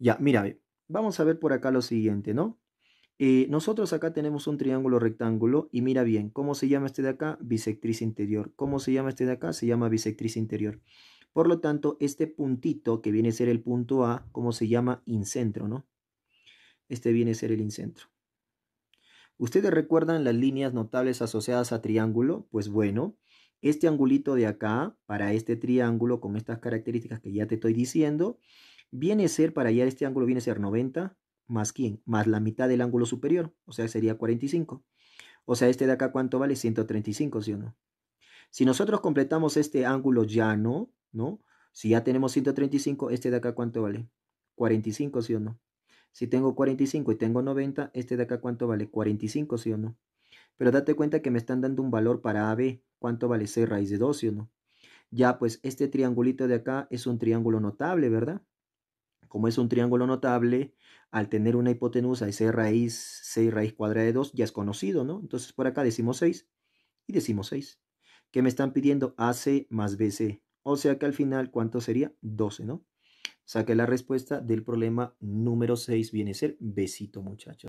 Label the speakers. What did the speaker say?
Speaker 1: Ya, mira, vamos a ver por acá lo siguiente, ¿no? Eh, nosotros acá tenemos un triángulo rectángulo y mira bien, ¿cómo se llama este de acá? Bisectriz interior. ¿Cómo se llama este de acá? Se llama bisectriz interior. Por lo tanto, este puntito que viene a ser el punto A, ¿cómo se llama? Incentro, ¿no? Este viene a ser el incentro. ¿Ustedes recuerdan las líneas notables asociadas a triángulo? Pues bueno, este angulito de acá, para este triángulo con estas características que ya te estoy diciendo, viene a ser, para hallar este ángulo, viene a ser 90 más quién, más la mitad del ángulo superior, o sea, sería 45. O sea, este de acá, ¿cuánto vale? 135, ¿sí o no? Si nosotros completamos este ángulo llano, ¿no? Si ya tenemos 135, este de acá, ¿cuánto vale? 45, ¿sí o no? Si tengo 45 y tengo 90, este de acá, ¿cuánto vale? 45, ¿sí o no? Pero date cuenta que me están dando un valor para AB. ¿Cuánto vale C raíz de 2, sí o no? Ya, pues, este triangulito de acá es un triángulo notable, ¿verdad? Como es un triángulo notable, al tener una hipotenusa de c raíz, 6 raíz cuadrada de 2, ya es conocido, ¿no? Entonces por acá decimos 6 y decimos 6. ¿Qué me están pidiendo? AC más BC. O sea que al final, ¿cuánto sería? 12, ¿no? O sea que la respuesta del problema número 6 viene a ser besito, muchachos.